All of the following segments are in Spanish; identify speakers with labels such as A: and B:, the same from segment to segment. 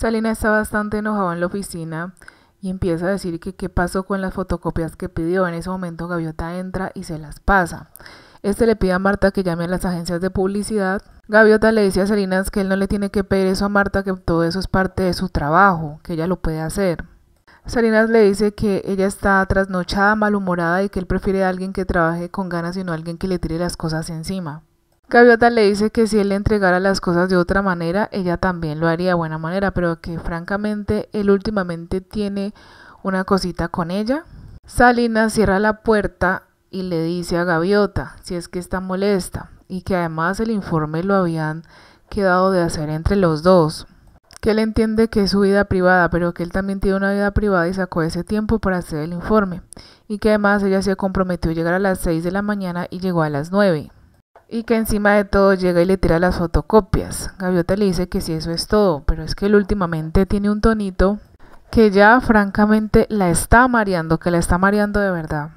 A: Salinas está bastante enojada en la oficina y empieza a decir que qué pasó con las fotocopias que pidió. En ese momento Gaviota entra y se las pasa. Este le pide a Marta que llame a las agencias de publicidad. Gaviota le dice a Salinas que él no le tiene que pedir eso a Marta, que todo eso es parte de su trabajo, que ella lo puede hacer. Salinas le dice que ella está trasnochada, malhumorada y que él prefiere a alguien que trabaje con ganas y no a alguien que le tire las cosas encima. Gaviota le dice que si él le entregara las cosas de otra manera, ella también lo haría de buena manera, pero que francamente él últimamente tiene una cosita con ella. Salina cierra la puerta y le dice a Gaviota si es que está molesta y que además el informe lo habían quedado de hacer entre los dos. Que él entiende que es su vida privada, pero que él también tiene una vida privada y sacó ese tiempo para hacer el informe. Y que además ella se comprometió a llegar a las 6 de la mañana y llegó a las 9 y que encima de todo llega y le tira las fotocopias. Gaviota le dice que si eso es todo, pero es que él últimamente tiene un tonito que ya francamente la está mareando, que la está mareando de verdad.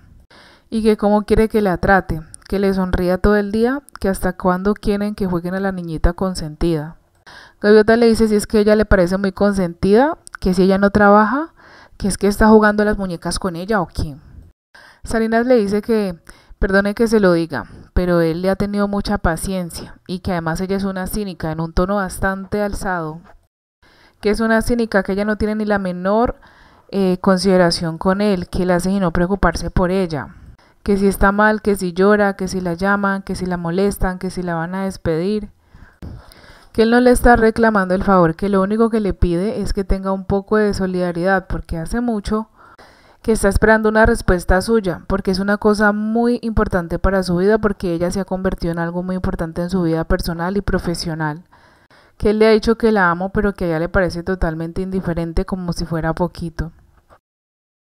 A: Y que cómo quiere que la trate, que le sonría todo el día, que hasta cuándo quieren que jueguen a la niñita consentida. Gaviota le dice si es que ella le parece muy consentida, que si ella no trabaja, que es que está jugando las muñecas con ella o qué. Salinas le dice que, perdone que se lo diga, pero él le ha tenido mucha paciencia y que además ella es una cínica en un tono bastante alzado, que es una cínica que ella no tiene ni la menor eh, consideración con él, que le hace no preocuparse por ella, que si está mal, que si llora, que si la llaman, que si la molestan, que si la van a despedir, que él no le está reclamando el favor, que lo único que le pide es que tenga un poco de solidaridad, porque hace mucho que está esperando una respuesta suya, porque es una cosa muy importante para su vida, porque ella se ha convertido en algo muy importante en su vida personal y profesional. Que él le ha dicho que la amo, pero que a ella le parece totalmente indiferente como si fuera poquito.